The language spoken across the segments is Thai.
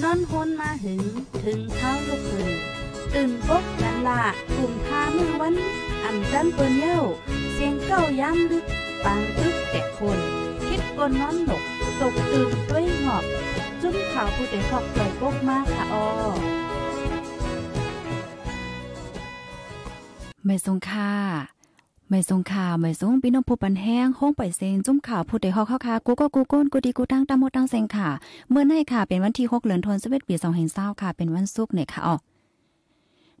นอนฮนมาหึง ถึงเท้าลูกหึงตื่นปกนันละกลุ่ม่ามือวันอ่ำจันเปิ้นเย้าเสียงเก้าย้ำลึกปางตึกแต่คน คิดกนนอนหนก ตกตื่นด้วยหงอบจุ้มข่าวผู้เด็กขอบใจปกมากค่ะออแม่ทรงค่าไม่สงข่าวไม่สงพี่น้องผู้ปันแห้งห้องไปเซนจุ้มข่าวผู้ใดฮอกข้าค่ะกูก็กูก้นกูดีกูตั้งตามหมดตั้งเซงค่ะ เมื่อไหร่ค่ะ เป็นวันที่6เดือนธันวาคมปี2ร้0ค่ะ เป็นวันศุกร์เนี่ยค่ะอ๋อ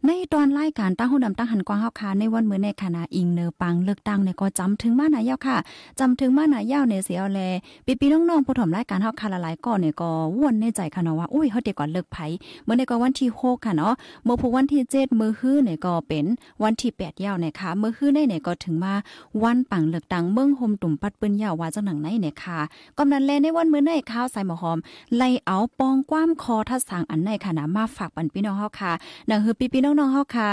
ในตอนรายการตั้งหูดำตั้งหันกว้างเฮาค่ะในวันมื้อในคณะอิงเนอปังเลือกตั้งในก็จำถึงมาหนายาวค่ะ จำถึงมาหนายาวในเสียวแลปีปีน้องๆผู้ถมรายการเฮาค่ะหลายๆก่อนเนี่ยก็ว่นในใจค่ะเนาะว่าอุ้ยเฮาเดีกวก่อนเลิกไผเมื่อในก็วันที่6ค่ะเนาะเมื่อผู้วันที่7มื้อฮื้อเนี่ยก็เป็นวันที่8ยาวเนี่ยค่ะมื้อฮื้อในเนี่ยก็ถึงมาวันปังเลือกตั้งเมืองห่มตุ่มปัดปืนยาวว่าจังหนังไหนเนี่ยค่ะ กำนันแลในวันมื้อในข้าวใส่หมอหอม ไล่เอาปองความคอทัดสางอันในขณะมาฝากปันพี่น้องเฮาค่ะนังคือปีีน้องเฮาค่ะ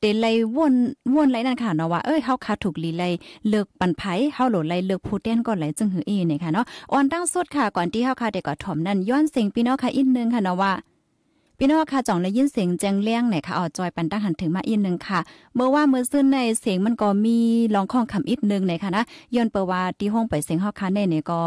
เตไลวนวนไหลนั่นค่ะเนาะว่า เอ้ยเฮาคาถูกลีไลเลิกปันไผเฮาโหลไลเลิกผู้เต้นก่อนไหลจึงหืออีเนี่ยค่ะเนาะอ่อนตั้งสุดค่ะก่อนที่เฮาคาเได้ก็ถ่อมนั่นย้อนเสียงพี่น้องค่ะอีกนึงค่ะเนาะว่าพี่น้องค่ะจ่องได้ยินเสียงแจงเลี้ยงไหนค่ะออจอยปันตั้งหันถึงมาอีกนึ่งค่ะ เมื่อว่าเมื่อซึ่นในเสียงมันก็มีลองข้องคำอีกนึ่งไหนค่ะนะย้อนเปว่าที่ห้องไปเสียงเฮาคาเนนเนี่ยก็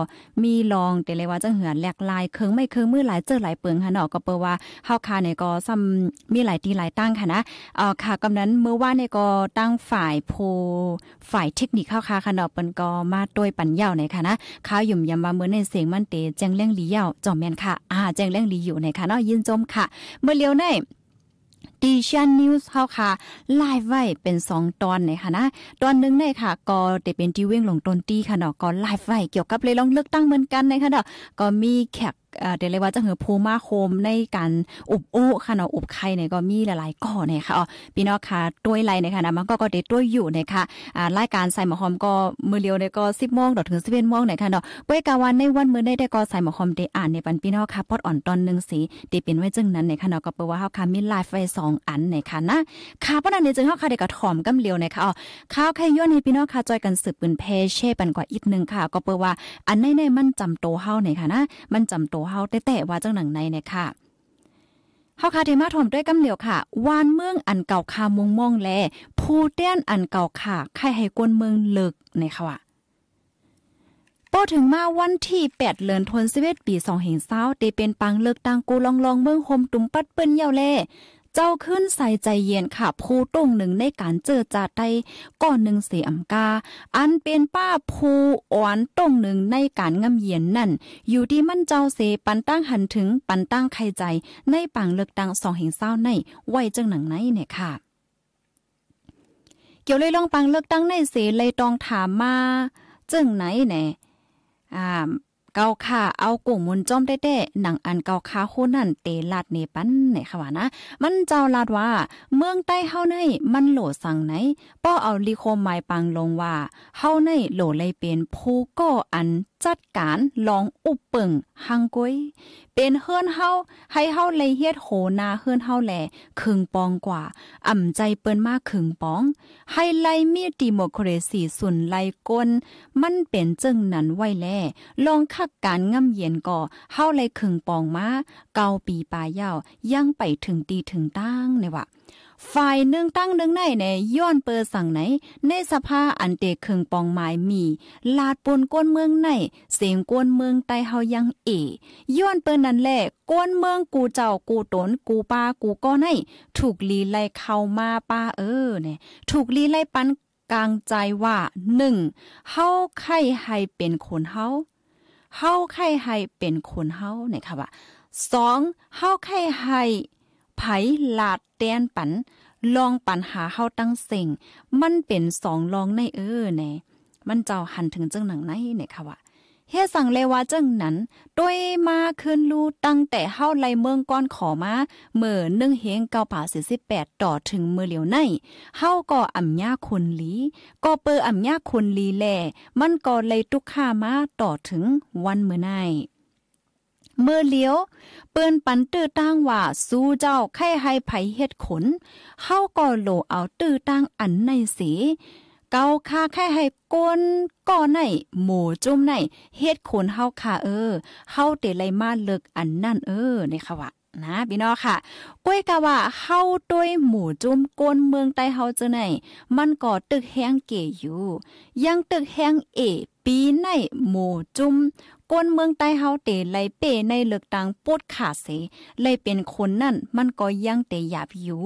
มีลองแต่เลยว่าจะเหือนแหลกลายเคิงไม่เคิงมือหลายเจอหลายเปิงค่ะเนาะก็เปว่าเฮาคาเนี่ยก็ซ้ำมีหลายตีหลายตั้งค่ะนะเออค่ะกำนั้นเมื่อว่าเนี่ยก็ตั้งฝ่ายโพฝ่ายเทคนิคเ้าค่ะค่ะเนาะเปิ้นก็มาด้วยปันยาวไหนค่ะนะข้าหยุ่มยำว่าเมื่อในเสียงมันเตแจงเลี้ยงลียาวจอมแม่นค่ะอ่าแจงเลี้ยงลีอยู่ไหนคะเนาะยินจมค่ะเมื่อเลี้ยวในดิชันนิวส์เฮาค่ะไลฟ์ไว้เป็น2 ตอนเลยค่ะนะตอนนึงเนี่ยค่ะก็ดะเป็นที่เว้งลงต้นตีค่ะเนาะก็ไลฟ์ไว้เกี่ยวกับเลยลองเลือกตั้งเหมือนกันในค่ะเนาะก็มีแขกเดี๋ยวเลยว่าจะเหือภูมาโคมในการอุบอู้ค่ะเนาะอุบไข่เนี่ยก็มีหลายๆก่อเนี่ยค่ะอ๋อพี่น้องค่ะตัวไรเนี่ยค่ะนะมันก็ก็เด็ดตัวอยู่เนี่ยค่ะอ่ารายการใส่หมอหอมก็มือเลียวเนี่ยก็สิบโมงถึงสิบเอ็ดโมงเนี่ยค่ะเนาะป้วยกาวันในวันมือได้ได้ก็ใส่หมอหอมเดอ่านในปันพี่น้องค่ะปอดอ่อนตอนหนึ่งสีเดเป็นไว้จึงนั้นเนี่ยค่ะเนาะก็เปว่าเฮาค่ะมีไลฟ์ไฟสององอันในค่ะนะค่ะปนันเดจึงเฮาคาะได้กระถอมกำเลียวในค่ะอ๋อข้าวไข่ย้อนใน้พี่น้องค่ะจอยกันสืบปืนเพเช่ปันกว่าอีกนึงค่ะ ก็เปิ้ว่าอันในในมันจำโตเฮาในค่ะนะมันจำโตเฮาแต่ว่าจังหนังในเนี่ยค่ะข้าคาเทมาถ่อมด้วยกำเหลียวค่ะวานเมืองอันเก่าคามงม่องแลผู้เตี้ยนอันเก่าค่ะใครให้กวนเมืองเลิกในค่ะว่ปอถึงมาวันที่8เดือนธันวาคมปี2 5 0 0เตเป็นปังเลิกตั้งกูลองลองเมืองโฮมตุ่มปัดเปิ้นเยาแลเจ้าขึ้นใส่ใจเย็นค่ะผู้ตรงหนึ่งในการเจอจาได้ก่อนหนึ่งเสียอำกา อันเป็นป้าผู้อ่อนตรงหนึ่งในการงำเย็นนั่นอยู่ที่มันเจ้าเสปันตั้งหันถึงปันตั้งไขใจในปังเลือกตังสองแห่งเศร้าใน ไวจังหนังไหนเนี่ยค่ะ เกี่ยวเลยลองปังเลือกตั้งในเสเลยตองถามมา จึงไหนแน่อ่าเกาค่ะเอากลุ่มมุนจอมได้แด้หนังอันเกาค่าโคนั่นเตลาดเนปันไหนค่ะวานะ มันเจ้าลาดว่าเมืองใต้เฮาในมันโหลสั่งไหน ป้อเอาลีโคมไมาปังลงว่าเฮาในโหลเลยเป็นผู้ก่ออันจัดการลองอุปเปิงหังก้ยเป็นเฮือนเฮาให้เฮาเลยเฮ็ดโหนาเฮือนเฮาแหลขึงปองกว่าอ่ำใจเปิ้นมาคขึงปอง ให้ไลมีดิโมครซีสุนไลกนมันเป็นจึงนั้นไว้แลลองคักการง่าเย็นก่อเฮาเลยขึงปองมาเกาปีปลายาวยังไปถึงตีถึงตั้งเนยว่าฝ่ายนึงตั้งนึงไหนในย้อนเปิดสั่งไหน ในสภาอันเตเคืองปองหมายมีลาดปนก้นเมืองไหนเสียงก้นเมืองใต้เฮายังเอย้อนเปิ้นั่นแหละก้นเมืองกูเจ้ากูตน กูป้ากูก็ไหน ถูกลีไล่เข้ามาป้าเออ เนี่ย ถูกลีไล่ปันกลางใจว่าหนึ่งเฮาไข่ให้เป็นคนเฮาเฮาไข่ให้เป็นคนเฮาเนี่ยค่ะว่าสองเฮาไข่ให้ไผลาดแดนปัน ลองปันหาเฮาตั้งเิ่ง มันเป็นสองลองในเออแน่มันเจ้าหันถึงจังหนังไหนเนี่ยค่ะว่าเฮสั่งเลว่าจังนั้นโดยมาคืนลูตั้งแต่เฮาไลเมืองก้อนขอ มาเมื่อนึ่งเฮงเก้าป่าสี่สิบแปด ต่อถึงเมื่อเหลียว ในเฮาก็อ่ำยาคนลีก็เปออ่ำยาคนลีแหล่มันก็เลยทุกข้ามาต่อถึงวันเมื่อไนเมื่อเลี้ยว เปิ้นปันตื้อตั้งว่าสู้เจ้าไข้ให้ไผเฮ็ดขนเฮาก็โหลเอาตื้อตั้งอันในสีเกาคาแค่ให้ก้นก่อในหมูจุ่มในเฮ็ดขนเฮาคาเออเฮาเตไลมาเลิกอันนั่นเออในค่ะว่านะพี่น้องค่ะก้วยกะว่าเฮาด้วยหมู่จุ่มก้นเมืองใต้เฮาจังไหนมันก็ตึกแห้งเกอยู่ ยังตึกแห้งเอปีในหมู่จุ่มก้นเมืองใต้เฮาเตไหลเป้ ในเลือกตังปวดขาเส ไลเป็นคนนั่นมันก็ยังเตหยาบอยู่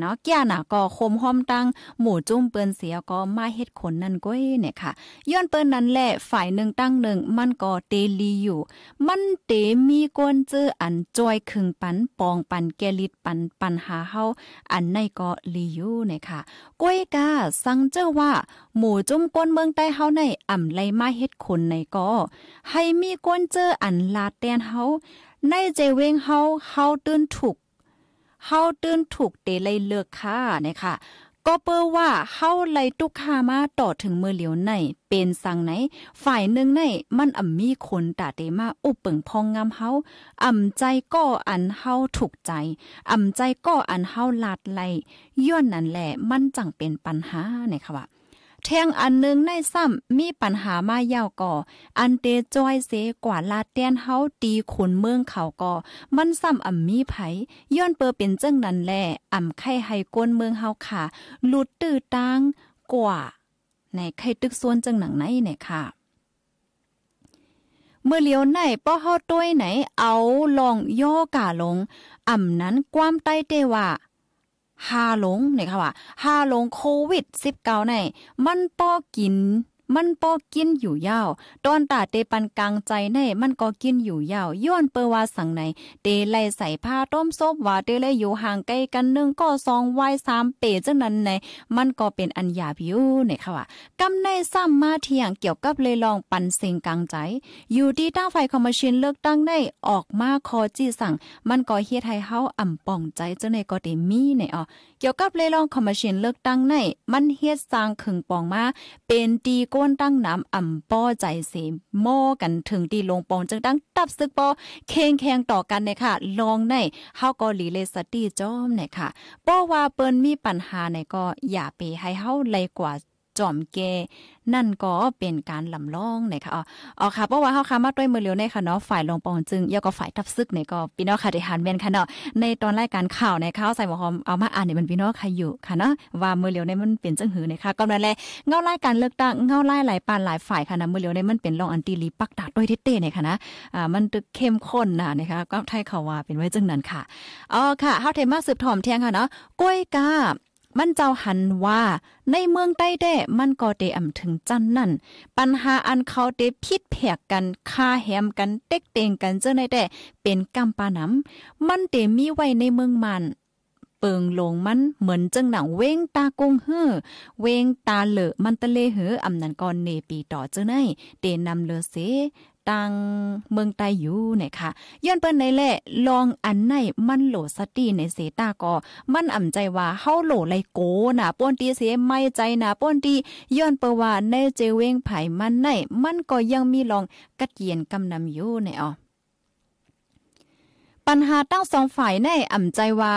เนาะแก่น่ะก็คมห้อมตั้งหมู่จุ้มเปิ้นเสียก็มาเฮ็ดขนนั่นก้อยเนี่ยค่ะย้อนเปิ้นนั้นแหละฝ่ายหนึ่งตั้งหนึ่งมันก็เตลีอยู่ มันเตมีกวนเจออันจอยคึงปันปองปันแกลิดปันปันหาเฮาอันในก็ลีอยู่เนี่ยค่ะก้อยกาสังเจ้าว่าหมู่จุ้มกวนเมืองใต้เฮาในอ่ำไลมาเฮ็ดขนในก็ให้มีกวนเจออันลาแตนเฮาในเจเวงเฮาเฮาตื่นถูกเฮาตื่นถูกเตเลยเลิกค่ะนะคะก็เปิ้ว่าเฮาไลตุกคามาต่อถึงมือเหลียวในเป็นสังไหน ฝ่ายหนึ่งในมันอ่ำมีคนตาเตมา อุปเปิงพองงามเฮาอ่ำใจก็อันเฮาถูกใจอ่ำใจก็อันเฮาลาดไหลย้อนนั่นแหละ มันจังเป็นปัญหาเนี่ยค่ะว่าแทงอันนึงในซ้ำมีปัญหามาเยาก่อ อันเตจอยเซกว่าลาเตนเฮาตีขุนเมืองเขาก่อมันซ้ำอ่ำมีไผย้อนเปอเป็นจังนั้นแหละอ่ำไข่ไฮ้ก้นเมืองเฮาค่ะ หลุดตื้อตังกว่า ในไข่ตึกส่วนจังหนังไหนเนี่ยค่ะ เมื่อเลียวไหนป้อเฮาต้วยไหน เอาลองย่อกาลงอ่ำนั้นความใต้เตว่าฮาลงเนี่ยค่ะว่าฮาลงโควิด19ในมันป้อกินมันปอกินอยู่ยาวตอนตาเตปันกลางใจในมันก็กินอยู่ยาวย้อนเปอว่าสังไหนเตไล่ใส่ผ้าต้มซบว่าเตเลยอยู่ห่างไกลกันนึงก็ซองไว้สามเปจังนั้นในมันก็เป็นอัญญาพิูเนี่ยค่ะว่ากาในซ้ำมาเทียงเกี่ยวกับเลยลองปันเซิงกลางใจ อยู่ที่ตั้งไฟคอมมชินเลือกตั้งได้ออกมาคอจี้สั่ง มันก็เฮ็ดให้เฮาอ่ำป่องใจจังในก็เตมีเนี่ยอ๋อเกี่ยวกับเลยลองคอมมชินเลือกตั้งใน มันเฮ็ดสร้างขึงปองมา เป็นตี้นตั้งน้ำอ่ำป้อใจเสมหม้อกันถึงตีลงปองจึงตั้งตับซึกปอเคงแขงต่อกันเนี่ยค่ะลองในเฮาก็หลีเลสตี้จอมเนี่ยค่ะป้อว่าเปิ้นมีปัญหาเนี่ยก็อย่าไปให้เฮาเลยกว่าจอมเก นั่นก็เป็นการลำลองนะคะอ๋ออ๋อค่ะ เพราะว่าเฮาค่ะมาด้วยมือเร็วในค่ะเนาะ ฝ่ายลงปองจึงยาก็ฝ่ายทับซึกในก็พี่น้องค่ะได้หันแม่นค่ะเนาะ ในตอนรายการข่าวในข่าวใส่หมอหอมเอามาอ่านเนี่ยมันพี่น้องค่ะอยู่ค่ะเนาะ ว่ามือเร็วในมันเป็นจังหือนะคะก็นั่นแหละเงาไล่การเลือกตั้ง เงาไล่หลายปานหลายฝ่ายค่ะนะ มือเร็วในมันเป็นรองอันตีลีปักดาดด้วยเต้ๆเนี่ยค่ะนะ อ่า มันตึกเข้มข้นนะนะคะ ก็ไทยเขาว่าเป็นไว้จังนั้นค่ะ อ๋อค่ะเฮาเทมาสืบถอมเที่ยงค่ะเนาะกล้วยกามันเจ้าหันว่าในเมืองใต้แด้มันก็เตอำถึงจันนั่นปัญหาอันเขาเตพิษแผกกันคาแหมกันเต็กเตงกันเจ้าในแด้เป็นกำปานำ มันเตมีไว้ในเมืองมันเปิงลงมันเหมือนจังหนัง เว้งตากงเฮือเว้งตาเหลอมันตะเลเหืออำนันก่อนเนปีต่อเจ้าในเตนำเลอเสตังเมืองไตอยู่นะคะย้อนเปิ้นในแหละลองอันไหนมันโหลสตีในเสตาก็ มันอ่ำใจว่าเฮาโหลไลโกน่ะป้นตีเสไม่ใจน่ะป้นตีย้อนเปิ้นว่าในเจเวงไผมันไหนมันก็ยังมีลองกัดเย็นกำนำอยู่ในอ๋อปัญหาตั้งสองฝ่ายในอ่ำใจว่า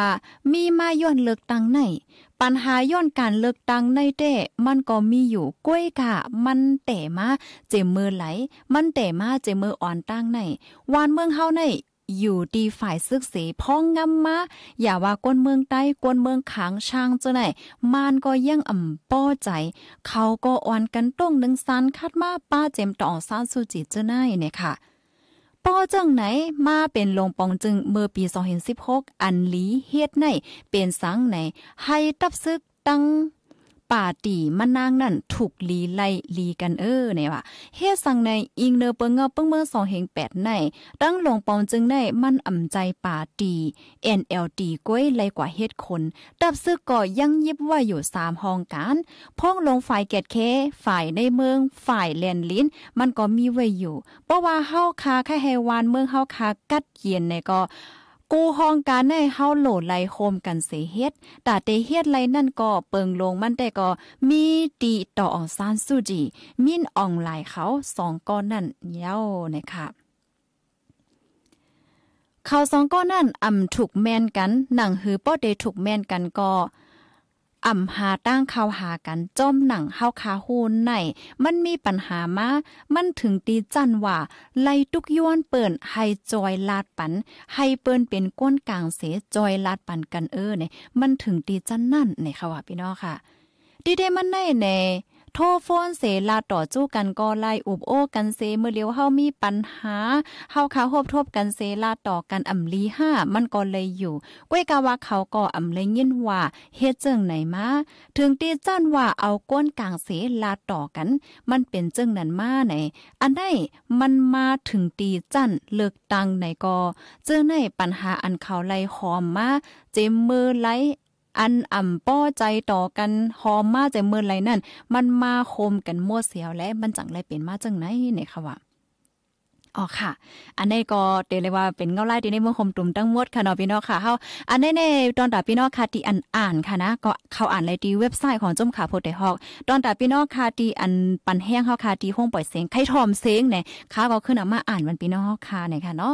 มีมาย้อนเลือกตั้งในปัญหาย้อนการเลือกตั้งในเด้มันก็มีอยู่ก้วยกะมันแต่มา เจมือไหล มันแต่มาเจมืออ่อนตั้งในวานเมืองเฮาในอยู่ดีฝ่ายซึกเสพ้องงำมาอย่าว่ากวนเมืองใต้กวนเมืองขางช่างจะไหนมานก็ยังอ่ำป้อใจ เขาก็อ่อนกันต้งหนึ่งซันคาดมาป้าเจมต่อซานสุจิเจ้าหน่ายเนี่ยค่ะ้อจังไหนมาเป็นลงปองจึงเมื่อปี2016 อันลีเฮ็ดในเป็นสังไหนให้ตับซึกตั้งป่าตีมันนางนั่นถูกลีไล่ลีกันเออเนี่ยว่าเฮ็ดสั่งในอิงเนอเปิงเงาเปิงเมื่อสองเฮงแปดในตั้งหลงปอมจึงในมันอ่ำใจป่าตีเเออ็นลตีก้อยไล่กว่าเฮ็ดคนดับซึกก่อยังยิบว่าอยู่สามห้องการพ้องลงฝ่ายเกตเคฝ่ายในเมืองฝ่ายแลนลินมันก็มีไว้อยู่ เพราะว่าเฮาคาแค่เฮวานเมืองเฮาคากัดเย็นในก็กู้ห้องการในเฮาโหลไลโฮมกันเสเฮ็ดตาเตเฮ็ดไลนั่นก็เปิงลงมันแต่ก็มีตีต่อซานสุจีมินอ่องหลายเขาสองก้อนนั่นเย้านะคะเขาสองก้อนนั่นอำถูกแมนกันหนังหือป้อเดถูกแมนกันก็อ่ำหาตั้งเขาหากันจ้อมหนังเฮาคาฮูนไหนมันมีปัญหามา มันถึงตีจันว่าไล่ทุกย้อนเปิ่นให้จอยลาดปันให้เปิ้นเป็นก้นกลางเสจอยลาดปันกันเออเนี่ยมันถึงตีจันนั่นเนี่ยค่ะว่าพี่น้องค่ะ ดีเดมันในเนี่ยโทรโฟนเสลาต่อจู้กันก็ไล่อุบโอ้กันเซเมื่อเลียวเฮามีปัญหาเฮาขาโฮบทบกันเซลาต่อกันอ่ำลีห้ามันก็เลยอยู่ก้วยกาว่าเขาก็อ่ำเลยยินว่าเฮ็ดเจิงไหนมาถึงตีจ้านว่าเอาก้นกลางเสลาต่อกันมันเป็นเจิงนั้นมาไหนอันได้มันมาถึงตีจ้นเลือกตังไหนก็เจอในปัญหาอันเขาไล่หอมมาเจมมือไลอันอ่ำป้อใจต่อกันหอมมาใจเมื่อไรนั่นมันมาโคมกันมั่วเสียวและมันจังไรเป็นมาจังไหนเนี่ยค่ะว่าอ๋อค่ะ อันนี้ก็เดเลยว่าเป็นเงาไล่ที่ในเมืองคมตุ่มตั้งมดค่ะเนาะพี่น้องค่ะเฮาอันนี้ในตอนตาพี่น้องค่ะที่อันอ่านค่ะนะ ก็เขาอ่านในที่เว็บไซต์ของจุมขาโพดไดฮอกตอนตาพี่น้องค่ะที่อันปันแห้งเฮาค่ะที่ห้องปล่อยเสียงไข่ทอมเสียงเนี่ยค่ะก็ขึ้นมาอ่านวันพี่น้องค่ะเนี่ยค่ะเนาะ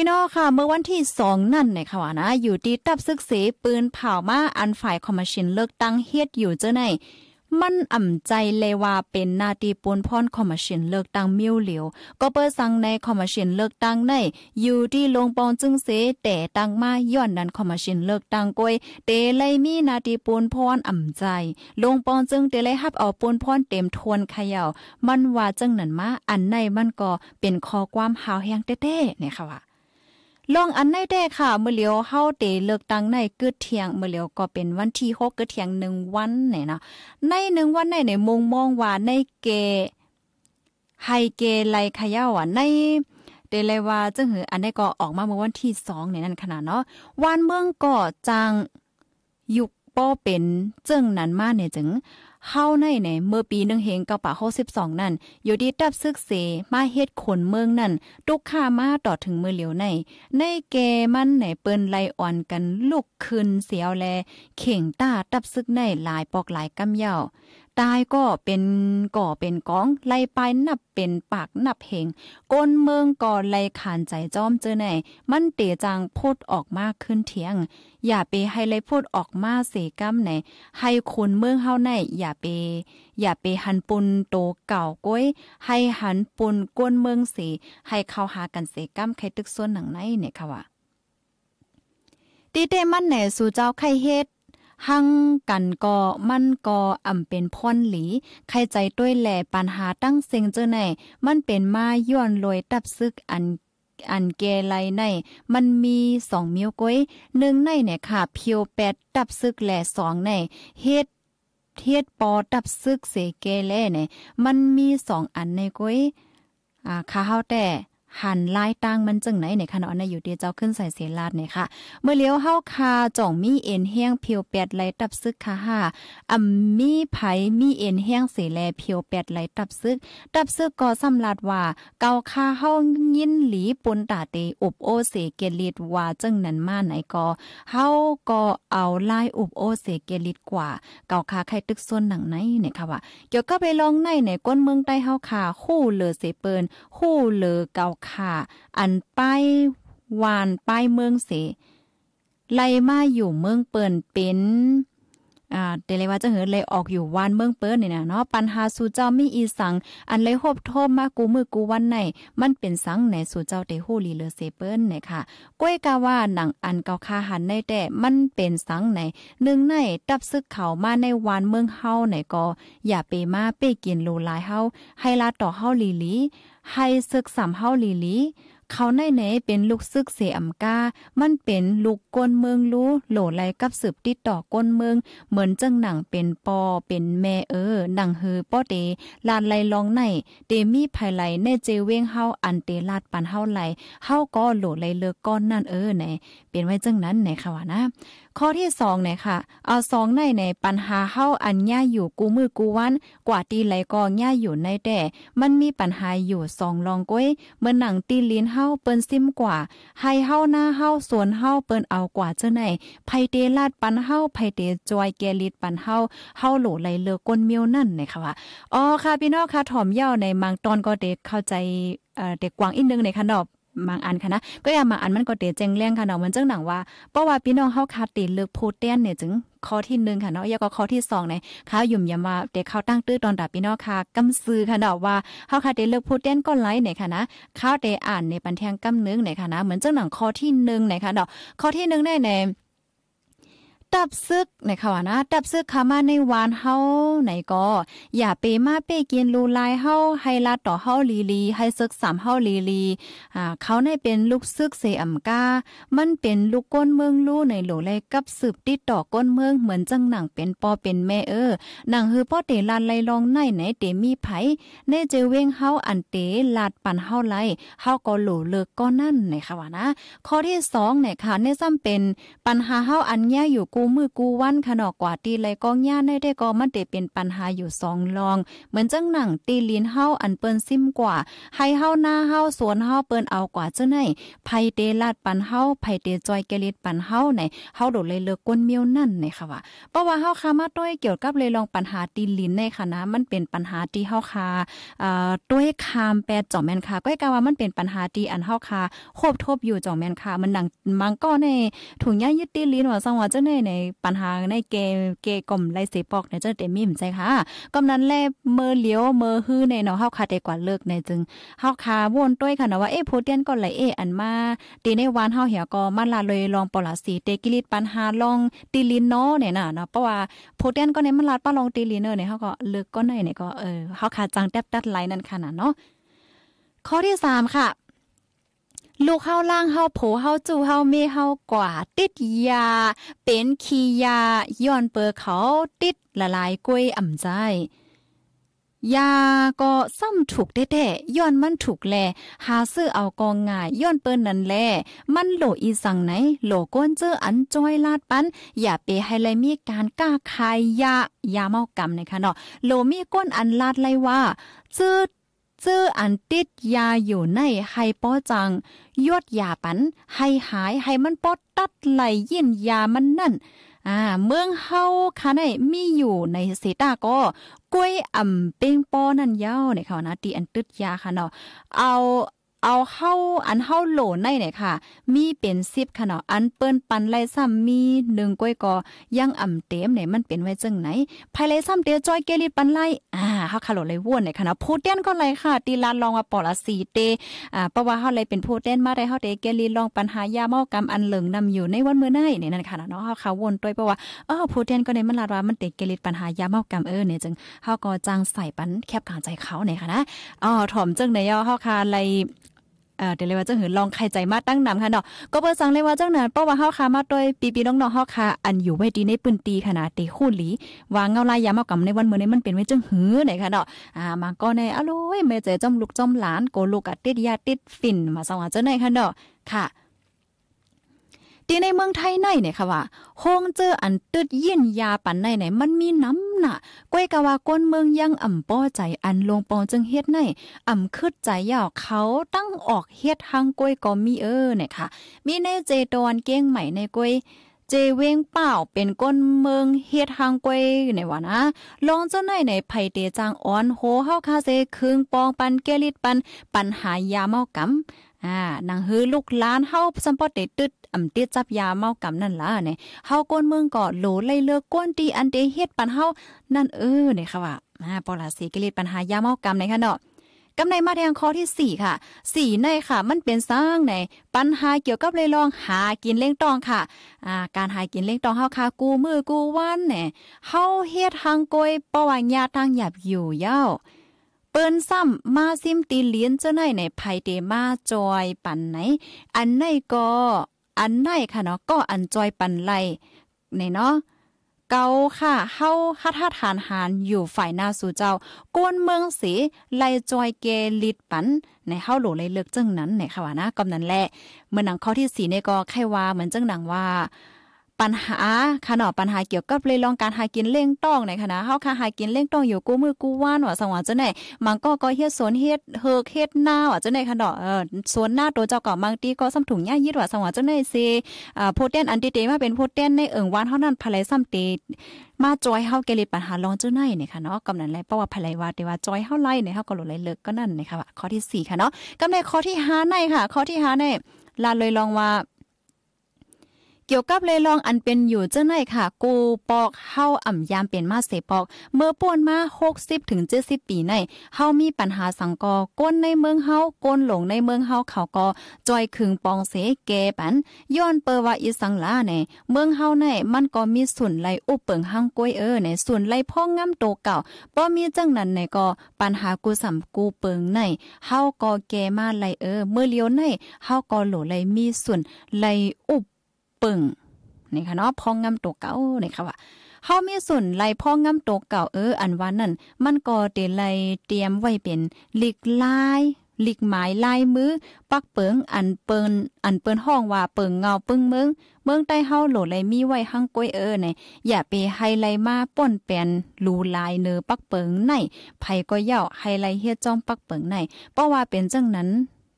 พี่น้องค่ะเมื่อวันที่สองนั่นในค่ะวานะ อยู่ที่ตับซึกเสปืนเผามาอันฝ่ายคอมมิชชันเลิกตั้งเฮ็ดอยู่เจ้าในมันอ่ำใจเลยว่าเป็นนาตีปูนพรอนคอมมชชันเลือกตั้งมิวเหลียว ก็เปิดสั่งในคอมมชชันเลือกตั้งใน อยู่ที่ลงปองจึงเสแต่ตั้งมาย้อนนั้นคอมมชชันเลือกตั้งกวยเตเลยมีนาตีปูนพรอนอ่ำใจลงปองจึงเตเลยฮับเอาปูนพรอนเต็มทวนขย่ามันว่าจึงนั้นมาอันในมันก็เป็นคอความหาวแหงเต้ๆเนี่ยค่ะว่าลองอันในได้ ค่ะเมื่อเลียวเฮาเตเลือกตั้งในกึดเทียงเมื่อเลียวก็เป็นวันที่หกกึดเทียงหนึ่งวันเนี่ยนะในหนึ่งวันในในมุงมองว่าในเกไฮเกไลขย่าอ่ะในเดเลยว่าจังหืออันนี้ก็ออกมาเมื่อวันที่สองในนั้นขนาดเนาะวันเมืองก่อจังยุกป้อเป็นจิงนั้นมาเนี่ยจึงเฮาในในเมื่อปีหนึ่งเฮงกะาป๋าหกสิบสองนั่นอยู่ดีตับซึกเสมาเฮ็ดขนเมืองนั่นตุกข้ามาต่อถึงมือเหลียวในในแกมันไหนเปิ้นไลอ่อนกันลุกขึ้นเสียวแล เข่งตาตับซึกในหลายปอกหลายกำเยาตายก็เป็นก่อเป็นกองไล่ไปนับเป็นปากนับเหงก้นเมืองก่อไล่ขานใจจ้อมเจอไหน มันเตจังพูดออกมากขึ้นเถียง อย่าไปให้ไล่พูดออกมาเสกำไหน ให้คนเมืองเฮาไหนอย่าไปอย่าไปหันปุนโตเก่าก้อยให้หันปุนก้นเมืองเสให้เข้าหากันเสกำใครตึกส่วนหนังไหนเนี่ยค่ะว่าตีเตมันไหนสู่เจ้าไข่เฮ็ดหั่งกันกอมันกออ่ำเป็นพ่อนหลี ใครใจด้วยแหล่ปัญหาตั้งเซิงเจอไหนมันเป็นมาย้อนลอยตับซึกอันอันแกไลในมันมีสองมิวก้อยหนึ่งในเนี่ยค่ะเพียวแปดตับซึกแหล่สองในเฮ็ดเทียดปอตับซึกเสเกแลเนี่ยมันมีสองอันในก้อยอ่าค่ะเฮาแต่หันลายตั้งมันจึงไหนในคะเนาะในอยู่เดียเจ้าขึ้นใส่เสลาดเนี่ยค่ะ เมื่อเลี้ยวเฮาคาจ่องมีเอ็นแห้งเพียวแปดไหลตับซึกค่ะห้าอ่ามีไผมีเอ็นแห้งเสแลเพียวแปดไหลตับซึกตับซึกก็สำลาดว่า เกาคาเฮายินหลีปนตาเตอบโอเสเกลิดว่าจึงนั้นมาไหนก็เฮาก็เอาลายอบโอเสเกลิดกว่า เกาคาใครตึกส่วนหนังไหนเนี่ยค่ะว่าเกี่ยวก็ไปลองในในก้นเมืองใต้เฮาคา คู่เลอเสเปินคู่เลอเกาค่ะอันป้ายวานป้ายเมืองเส ไลมาอยู่เมืองเปิ่นเป็นอ่าเดลว่าจะเหินเลยออกอยู่วานเมืองเปิ้นนี่นะเนาะ ปัญหาสู่เจ้ามีอีสัง อันเลยโหบโทมมากูมือกูวันไหน มันเป็นสังในสู่เจ้าเตโฮลีเลเซเปิ้นเนี่ยค่ะก้อยกาว่าหนังอันเกาคาหันในแต่ มันเป็นสังในหนึ่งในตับซึกเขามาในวานเมืองเฮาไหนก็อย่าไปมาเป้กินโลลายเฮาให้ลาต่อเฮาลีลีให้ศึกสามเฮาลีลีเขาในไหนเป็นลูกซึกเสอำกา มันเป็นลูกก้นเมืองรู้โหลไหลกับสืบติดต่อก้นเมือง เหมือนจังหนังเป็นปอเป็นแม่เออหนังเฮอป้อเตลานไหลลองในเตมีภายไหลในเจเวงเฮาอันเตลาดปันเฮาไหลเฮาก็โหลไหลเลือก้อนนั่นเออไหน เป็นไว้จังนั้นไหนค่ะวะนะ ข้อที่สองเนี่ยค่ะ เอาสองในในปัญหาเฮาอันย่าอยู่กูมือกูวัน กว่าตีไหลก็ย่าอยู่ในแต่มันมีปัญหาอยู่สองลองก้อยเมื่อหนังตีลิ้นเฮาเฮาเปิ้นซิมกว่าให้เฮาหน้าเฮาสวนเฮาเปิ้นเอากว่าเจ้าไหนไผเตลาดปันเฮาไผเตจอยแกลิดปันเฮา เฮาโหลไหลเลือก้นเมียวนั่นนะคะว่าอ๋อค่ะพี่น้องค่ะถ่อมเย้าในมังตอนก็เด็กเข้าใจเด็กกวางอีกนึงในคะเนาะมางอันค่ะนะก็อย่างมางอันมันก็เตะแจงเลี่ยงค่ะเนาะมันจังหนังว่า เพราะว่าพี่น้องเฮาคาตีเลือกพูดเต้นเนี่ยจึงข้อที่1ค่ะเนาะแล้วก็ข้อที่2เนข้ายุ่มยามาเด็กเขาตั้งตื้อตอนดับพี่น้องค่ะกำซื้อค่ะเนาะว่าเฮาคาติเลือกพูดเต้นกไลน์เนี่ยค่ะนะข้าเตอ่านในปันแทงกำนึงี่นค่ะนะ เหมือนจังหนังข้อที่1ไหนค่ะเนาะ ข้อที่1ได้ในตับซึกในข่าวนะ ตับซึกขามาในวานเฮาในก็ อย่าเปมาเปกินลูลายเฮาให้ลาต่อเฮาลีลีให้ซึกสามเฮาลีลีอ่าเขาในเป็นลูกซึกเซอำกา มันเป็นลูกก้นเมืองลู่ในโหลแลกับสืบติดต่อก้นเมืองเหมือนจังหนังเป็นปอเป็นแม่เออหนังฮือพ่อเตลานไลลองในไหนเตมีไผในเจเวงเฮาอันเตลาดปันเฮาไลเฮาก็หลูเลิกก็นั่นในข่าวนะ ข้อที่2เนี่ยค่ะในซ้ำเป็นปัญหาเฮาอันแย่อยู่กูมือกูวันขนอกกว่าตีไรกอหย่าในได้ก็มันเดเป็นปัญหาอยู่สองลองเหมือนจังหนังตีลิ้นเฮาอันเปิ้นซิมกว่า ให้เฮาหน้าเฮาสวนเฮาเปิ้นเอากว่าเจ้าไหนไยเตลาดปันเฮาไยเตจอยเกลิดปันเฮาไหนเฮาโดดเลยเลิกก้นเมียวนั่นไหนค่ะว่าเพราะว่าเฮาคามาต้อยเกี่ยวกับเลยลองปัญหาตีลิ้นในคณะมันเป็นปัญหาที่เฮาคาอ่อด้วยคามแปดจอมแมนค่ะก็กาว่ามันเป็นปัญหาที่อันเฮาคาโคบทบอยู่จอมแมนค่ะมันดังมังก็ในถุงย่ายึดตีลิ้นว่าสังว่าเจ้าไหนในปัญหาในเกเกกลมไลเสปอก เนี่ยจเต็มมีมใจค่ะ กำนั้นแลเมื่อเลี้ยวเมื่อฮื้อในเนาะเฮาคาได้กว่าเลิกในจึงเฮาคาวนต้วยค่ะนะว่าเอ้โพเตียนก็ไหลเอ อันมาตีในวานเฮาเหี่ยก็มนลาเลยลองปลาสีเตกิลิตปัญหาลองตีลินเนาะเนี่ยน่ะเนาะเพราะว่าโพเตียนก็ในมันลาป้าลองตีลินเนอร์เนี่ยเฮาก็เลิกก็ในเนี่ยก็เออเฮาคาจังแตบตัดไหลนั่นค่ะนะเนาะข้อที่3ค่ะลูกเขฮาล่างเขฮาโผเขฮาจู่เฮาเมเขฮากว่าติดยา เป็นขี้ยาย้อนเปอิเขาติดละลายกล้วยอ่ำใจ ยาก็ซ้ำถูกแท้ๆย้อนมันถูกแลหาซื้อเอากองง่ายย้อนเปิ้นนั่นแล มันโหลอีสังไหน โหลก้นเจออันจ้อยลาดปันอย่าไปให้เลยมีการกล้าขายยายาเมากรรมนะคะเนาะโหลมีก้นอันลาดเลยว่าจื้อจื้ออันติดยาอยู่ในไฮป้อจังยวดยาปันให้หายให้มันป้อตัดไหลยินยามันนั่นอ่าเมืองเฮาค่ะในมีอยู่ในเซตาก็กล้วยอ่ำเป้งป้อนั่นเย้าในเขานะตีอันติดยาค่ะเนาะเอาเอาเข้าอันเข้าโหลในเนี่ยค่ะ มีเป็นสิบขนาดอันเปิ้นปันไล่ซ้ำมีหนึ่งก้อยกอย่างอ่ำเต็มเนี่ยมันเป็นไว้จังไหนภายไล่ซ้ำเตียจอยเกลิดปันไล่อ่าเฮาคาโหลเลยว่นเนี่ยค่ะนะโพเตีนก็ไล่ค่ะตีลานลองอ่าปอละสีเตอ่าเพราะว่าเฮาเลยเป็นโพเตีนมาได้เฮาเตเกลิดลองปัญหายาเมากรรมอันเหลิงนำอยู่ในวันเมื่อไนเนี่ยนั่นค่ะเนาะเฮาคาวนต้วยเพราะว่าเออโพเตีนก็ในมันลาดว่ามันเตเกลิดปัญหายาเมากรรมเออเนี่ยจึงเฮาก็จางใส่ปันแคบกลางใจเขาเนี่ยค่ะนะอ๋อถ่อมจึงในย่อเฮาขาไลเดี๋ยวเลยว่าเจ้าหือลองไข่ใจมาตั้งนำค่ะเนาะ ก็เปิดสังเลยว่าเจ้าหนาเป้าว่าเฮาคามาด้วยปีปีน้องๆเฮาค่อันอยู่ไว้ดีในปืนตีขนาดเตคู่หลีวางเงาลายยามเากำในวันเมื่อนี้มันเป็นไว้จังหือไหนค่ะเนาะอ่ามาก็ในอรเลยแม่เจจอมลูกจอมหลานโกลูกกะติดยาติดฝิ่นมาสังว่าเจ้าไหนค่ะเนาะ ค่ะตีในเมืองไทยในเนี่ยค่ะว่าโฮงเจออันตึดยินยาปันในเนี่ยมันมีน้ำหนะก้วยกะว่าก้นเมืองยังอ่ำป้อใจอันลงปองจึงเฮ็ดในอ่ำคืดใจยาวเขาตั้งออกเฮ็ดทางก้วยก็มีเออเนี่ยค่ะ มีในเจตอนเก้งใหม่ในก้วย เจเวงเป่าเป็นก้นเมืองเฮ็ดทางกวยในวะนะ ลองเจ้าในในไผเตจางอ้อนโหเฮาคาเซคึงปองปันเกลิดปัน ปัญหายาเมากำอ่านางฮือลูกล้านเฮาสัมปอดเตตึดอำตียจับยาเมากำนั่นล่ะเนี่ยเฮาก้นเมืองก็โหลไล่เลือกก้นตีอันเตเฮ็ดปันเฮานั่นเออเนี่ยค่ะว่าอ่าปอลาสีกิเลสปัญหายาเมากำในค่ะเนาะกำในมาแทงข้อที่ 4 ค่ะ4ในค่ะมันเป็นสร้างในปัญหาเกี่ยวกับเลยลองหา กินเล่งตองค่ะอ่าการหากินเล่งตองเฮาค่ะกูมือกูวันเนี่ยเฮาเฮ็ดทางกวยปะว่ายาทางหยับอยู่เย้าเปิ้นซ้ำมาซิมตีเลียนเจ้าไหนในภายเดมาจอยปันไหน อันไหนก็อันไหนค่ะเนาะก็อันจอยปันไหลในเนาะเกาค่ะเฮาฮัทหานหานอยู่ฝ่ายนาสู่เจ้า กวนเมืองสีไลจอยเกลิดปัน ในเฮาหลูเลยเลือกจังนั้นในค่ะว่านะกำนั้นแหละ เมื่อหนังข้อที่สีเนี่ก็ไขว่าเหมือนจังหนังว่าปัญหาขะเนาะปัญหาเกี่ยวกับเลยลองการหากินเล่งต้องในคณะเฮาค่ะหากินเล่งต้องอยู่กู้มือกู้ว่านว่าสังวาจังไหนมันก็ก็เฮ็ดสวนเฮ็ดเฮอกเฮ็ดหน้าว่าจังไหนค่ะเนาะเออสวนหน้าตัวเจ้าก็บางทีก็ซ้ำถุงย่ายิดว่าสังวาจังไหนสิอ่าโพเทนอันติเตมาเป็นโพเทนในเอิงวานเฮานั้นภายซ้ำเตมาจอยเฮาเกลิปัญหาลองจังไหนเนี่ยค่ะเนาะกำนั้นแลเพราะว่าภายว่าแต่ว่าจอยเฮาไล่เนี่ยเฮาก็หลุดไหลเลิกก็นั่นนะคะว่าข้อที่4ค่ะเนาะกำในข้อที่5ในค่ะข้อที่5ในลาเลยลองว่าเกี่ยวกับเลยลองอันเป็นอยู่เจ้าไหนค่ะกูปอกเฮาอ่ำยามเป็นมาเสปอกเมื่อป่วนมา60ถึง70ปีในเฮามีปัญหาสังกอก้นในเมืองเฮาก้นหลงในเมืองเฮาเขาก็จอยขึงปองเสแกปันย้อนเปอว่าอีสังลาในเมืองเฮาในมันก็มีส่วนไหลอุเปิงหางกล้วยเออในส่วนไหลพ่องำโตเก่าบ่มีจังนั้นในก็ปัญหากูสำกูเปิงในเฮาก็แกมาไหลเออเมื่อเลียวในเฮาก็โหลไหลมีส่วนไหลอุบปึงนี่ค่ะเนาะ พองงำตัวเก่า นี่ค่ะว่าเฮา มีส่วนไลพองงำตัวเก่าเออ อันว่านั่น มันก็เตไลเตรียมไว้เป็นหลีกลายหลีกหมายลายมือปักเปิง อันเปินอันเปินห้องว่าเปิงเงาปึ้งเมืองเมืองใต้เฮาโหลเลยมีไว้หังก้อยเออไนอย่าไปไฮไลมาป่นแปนลูลายเนอปักเปิงใน ไผก็เย่าไฮไลเฮ็ดจ้องปักเปิงใน เพราะว่าเป็นจังนั้น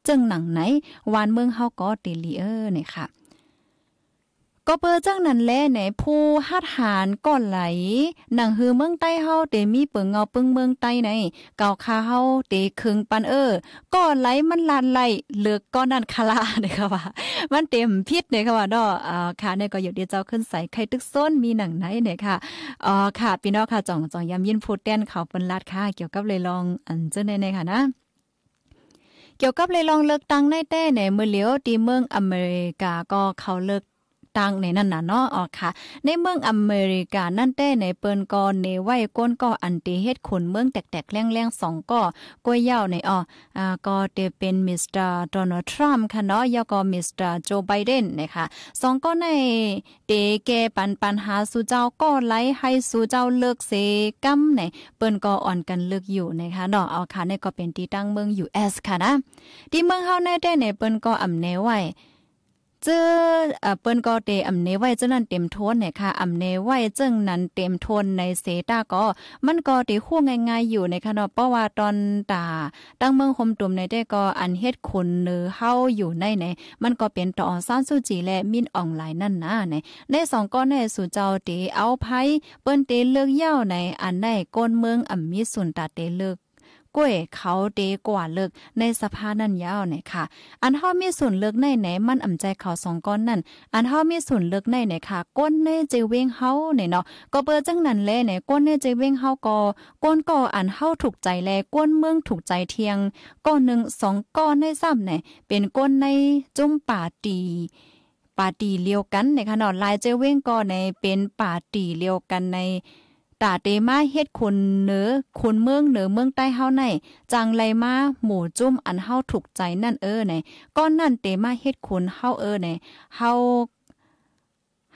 จังหนังไหนวานเมืองเฮาก็ติลีเออไนี่ค่ะก็เปิดจังนั้นแลไหนผู้ฮัดหานก่อนไหล หนังฮือเมืองใต้เฮาเตมีเปิงเงาปึงเมืองใต้ไหนเก่าคาเฮาเตคึงปันเออก่อนไหลมันลานไหลเลือกก้อนนั่นคาลาเด้ค่ะว่า มันเต็มพิษเด้อค่ะว่าเนาะอ่าค่ะเนี่ยก็อยู่เดียวเจ้าขึ้นใส่ไข่ตึกซ้นมีหนังไหนเนี่ยค่ะอ๋อค่ะ พี่น้องค่ะจ่องจ่องยามยินพูดแต้นเขาเปิ้นลาดค่ะเกี่ยวกับเลยลองอันเจ้าในยค่ะนะเกี่ยวกับเลยลองเลือกตั้งในแต่ในเมื่อเลี้ยวตีเมืองอเมริกาก็เขาเลือกตังในนั่นน่ะเนาะอ๋อค่ะในเมืองอเมริกานั่นแต่ในเปิ้นกอนในไว้ก้นก่ออันตีเฮ็ดขนเมืองแตกๆแลงๆสองกอก้วยยาวในอ๋ออ่าก็เตเป็นมิสเตอร์โดนัลด์ทรัมป์ค่ะเนาะยาก็มิสเตอร์โจไบเดนนะคะสองก็ในเตเกปันปันหาสู่เจ้าก่อไลให้สู่เจ้าเลิกเสกำในเปิ้นกออ่อนกันเลิกอยู่นะคะเนาะออค่ะในก็เป็นที่ตั้งเมืองยูเอสค่ะนะที่เมืองเฮาในแต้ในเปิ้นกออำแนไว้จื้อเปิ้นก็เตอำเนไว้เจ้านั้นเต็มทนเนี่ยค่ะ อำเนไว้จึงนั้นเต็มทนในเซต้าก็มันก็ติคู้ง่ายๆอยู่ในคณะเพราะว่าตอนตาตั้งเมืองคมตุ่มในได้ก็อันเฮ็ดคนเนื้อเฮาอยู่ในในมันก็เป็นต่อซ้านสุจีและมินออนไลนยนั่นนะในในสองก็ในสู่เจ้าเตเอาไผเปิ้นเตเลือกเย้าในอันในก้นเมืองอำมีสุนตาเตเลือกก้วยเขาเดกว่าเลิกในสภานั่นยาวเนี่ยค่ะ อันห้ามีส่วนเลิกในไหนมันอ่ำใจเขาสองก้อนนั่น อันห้ามีส่วนเลิกในไหนค่ะ ก้นในเจเวงเฮาเนี่ยเนาะก็เปิดจังนั้นแลเนี่ยก้นในเจเวงเฮาก็ ก้นก่ออันเฮาถูกใจแลก้นเมืองถูกใจเทียงก้อนหนึ่งสองก้อนในซ้ำเนี่ยเป็นก้นในจุ่มป่าตีปาตีเลียวกันในขนาดลายเจเว้งก็ในเป็นปาตีเลียวกันในตาเตมาเฮ็ดคุณเนื้อคุณเมืองเหนือเมืองใต้เฮาในจังไรมาหมู่จุ้มอันเฮาถูกใจนั่นเออไหนก้อนนั่นเตมาเฮ็ดคุณเฮาเออไหนเฮา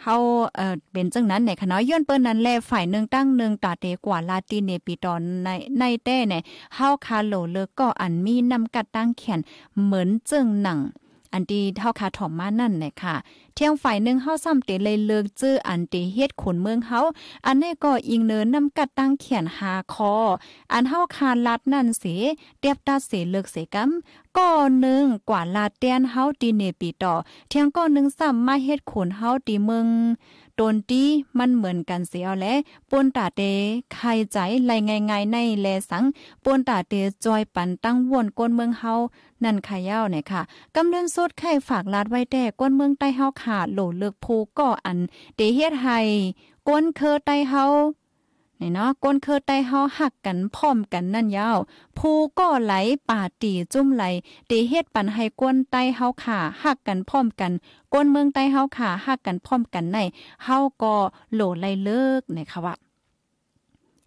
เฮาเออเป็นจังนั้นในคณะย้อนเปิ้นนั้นแลฝ่ายนึงตั้งนึงตาเตกว่าลาตินเนปิตอนในในแต่ไนี่ยเฮาคาโหลเลิกก็อันมีนำกัดตั้งแขนเหมือนจึงหนังอันตีเท่าคาถอมมานั่นเนี่ยค่ะ เที่ยงฝ่ายหนึ่งเฮาซ้ำเตเลยเลิกจื้ออันตีเฮ็ดขนเมืองเฮาอันนี้ก็อิงเนินนำกัดตั้งเขียนหาคอ อันเฮาคานลัดนั่นเสเตียบตาเสเลิกเสกำก้อนหนึ่งกว่าลาเตียนเฮาตีเนปีต่อ เที่ยงก้อนหนึ่งซ้ำมาเฮ็ดขนเฮาตีเมืองตนตีมันเหมือนกันเสียแลป่นตาเตใครใจไรไง่าใน แลสังป่นตาเต จอยปันตั้งวนก้นเมืองเฮานั่นขายาเนี่ยค่ะ กำเลิ่อนสดไข่ฝากลาดไว้แต่ก้นเมืองใต้เฮาขาดโหลเลือกภูก่ออันเตเฮ็ดไห้ก้นเคอใต้เฮานี่เนาะก้นเคยใต้เฮาหักกันพร้อมกันนั่นยาวผู้ก็ไหลป่าตีจุ่มไหลตีเฮ็ดปันให้ก้นใต้เฮาขาหักกันพร้อมกัน ก้นเมืองใต้เฮาขาหักกันพร้อมกันในเฮาก็โหลไลเลิกนะคะว่า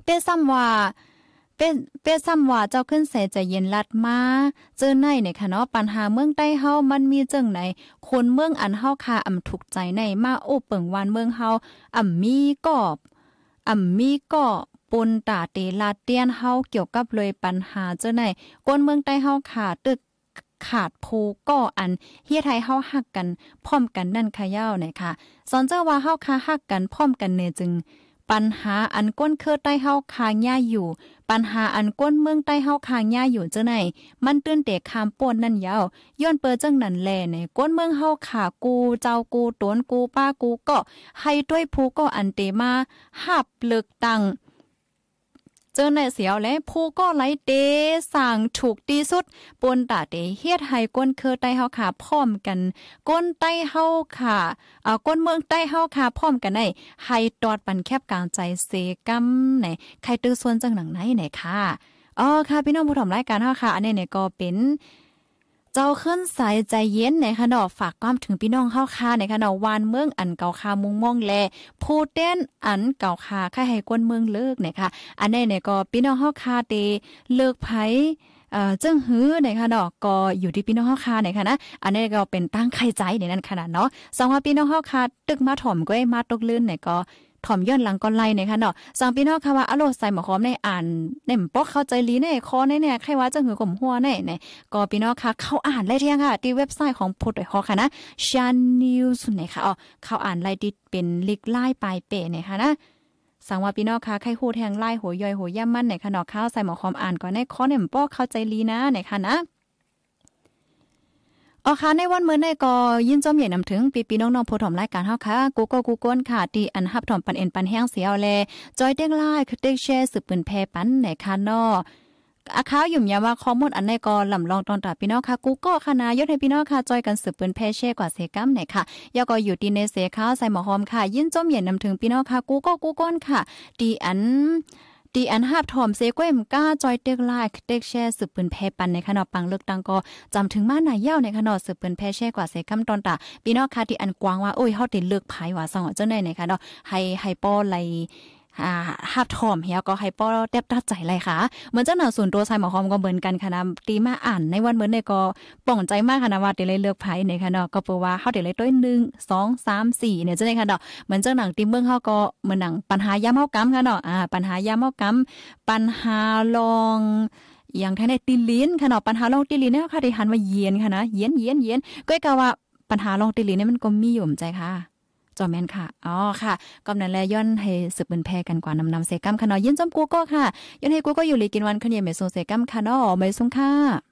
เป้ซ้ำว่าเป้เป้ซ้ำว่าเจ้าขึ้นใส่ใจเย็นลัดมาเจอในเนี่ยค่ะเนาะปัญหาเมืองใต้เฮามันมีจังไหนคนเมืองอันเฮาคาอ่ำถูกใจใน มาโอ้เปิงวานเมืองเฮาอ่ำมีกอบอ่ำมี ก็ ปนตาเตลา เตียนเฮาเกี่ยวกับ เลย ปัญหาเจ้าไหนกวนเมือง ใต้เฮาขาดตึกขาดภูก็ อัน เฮีย ไทยเฮาหัก กันพร้อมกัน นั่นขย่าวไหนค่ะ สอน เจ้า ว่าเฮาคาหัก กันพร้อม กันเนจึงปัญหาอันก้นเครือใต้เฮาคางย่าอยู่ ปัญหาอันก้นเมืองใต้เฮาคางย่าอยู่เจ้าไหนมันตื้นเตะคามป่นนั่นยาวย้อนเปิดจังนั่นแลในก้นเมืองเฮาขากูเจ้ากูตวนกูป้ากูก็ให้ด้วยผู้ก็อันเตมาหับเลึกตังเ้อในเสียวและผู้ก็ไหลเตสั่งถูกดีสุด ปนตาเตเฮ็ดให้ก้นเคยใต้เฮาขาพร้อมกันก้นใต้เฮาขาอาก้นเมืองใต้เฮาขาพร้อมกันได้ให้ตอดปันแคบกลางใจเซกำไหนใครตื้อส่วนจังหนังไหนไหนค่ะอ๋อค่ะพี่น้องผู้ถมรายการเฮาค่ะ อันนี้เนี่ยก็เป็นเจ้าขึ้นสายใจเย็นในคะเนาะฝากความถึงพี่น้องเข้าค่าในคะเนาะวานเมืองอันเก่าคามุงม่องแลผู้เต้นอันเก่าคาค่าให้กวนเมืองเลิกนะคะอันนี้เนี่ยก็พี่น้องเข้าคาเตเลิกไผเอ่อเจ้งหื้อนขคะเนาะก็อยู่ที่พี่น้องเฮาคาในคะนะ อันนี้ก็เป็นตั้งใครใจในนั้นขนาดเนาะสองว่าพี่น้องเฮาคาตึกมาถ่อมก็มาตกลื่นเนี่ยก็ถ่อมย้อนหลังก้อนไล่นะคะเนาะ สั่งพี่น้องค่ะว่าอโลใส่หมอคอมในอ่านเนปอกเข้าใจลีแน่คอแนน่ๆใครว่าจะหือกลมหัวแนเนี่ยก็พี่น้องค่ะเข้าอ่านไล่เที่ยงค่ะ ที่เว็บไซต์ของพดอธฮอค่ะนะ ชานนิวสุดไนค่ะอ๋อเข้าอ่านไล่ดิเป็นลิกไล่ปลายเป๋เนี่ยค่ะนะ สั่งว่าพี่น้องค่ะไข้หูแทงไล่หัวย่อยหัวย่ำมันในขนเข้าใส่หมอคอมอ่านก่อนในคอเนี่ยป๊อเข้าใจลีนะในค่ะนะอ๋อค่ะในวันเมื่อในก็ยินจอมใหญ่นำถึงปีปีน้องๆผู้ถมรายการเฮาค่ะกูก็กูก้นค่ะที่อันฮับถมปันเอ็นปันแห้งเสียวแลจอยเด้งไลค์คือเด้งแชร์สืบปืนแพปันไหนค่ะนออาคาหยุ่มยาว่าข้อมูลอันในก็ลำลองตอนตัดพี่น้องค่ะกูก็คณะยศให้พี่น้องค่ะจอยกันสืบปืนแพเช่กว่าเสกัมไหนค่ะยาก็อยู่ดีในเสข้าวใส่หมอหอมค่ะ ยินจอมใหญ่นำถึงพี่น้องค่ะกูก็กูก้นค่ะดีอันตีอันหาบถอมเซก้มก้าจอยเด็กไลค์เด็กแชร์สืบปืนแพปันในขนอปังเลือกตังก็จำถึงมาหนายเย้าในขนอสืบปืนแพแช่กว่าเซกัมตอนตาปีนอกคาที่อันกว้างว่าโอ้ยเฮาติเลือกภ่หว่าสองเจ้าในในขนาไให้ให้ป้อไลอ่าฮัดทอมเฮียก็ให้ป้อเด็บตัดใจเลยค่ะ เหมือนเจ้าหน้าส่วนตัวชายหมอคอมก็เหมือนกันค่ะนะ ตีมาอ่านในวันเหมือนในก็ป่องใจมากค่ะนะว่าเดี๋ยวเลยเลือกไผ่ในค่ะเนาะก็เปว่าเขาเดี๋ยวเลยต้วหนึ่งสองสามสี่เนี่ยจะได้ค่ะเนาะเหมือนเจ้าหนังตีเมืองเขาก็เหมือนหนังปัญหายามเฮากำค่ะเนาะอ่าปัญหายามเฮากำปัญหาลองอย่างท้ในตีลิ้นค่ะเนาะปัญหาลองตีลิ้นเนี่ยค่ะที่หันมาเย็นค่ะนะ เย็นเย็นเย็นก็กะว่าปัญหาลองตีลิ้นเนี่ยมันก็มีอยู่มใจค่ะจอมแมนค่ะ อ๋อ ค่ะกำนันแลย้อนให้สืบเ็นแพกันกว่านำนำเซกัมคาะเนาะยินจอมกูก็ค่ะย้อนให้กูก็อยู่ลีกินวันขเยเมซุงเซกัมค่ะเนาะไม่ซุงค่ะ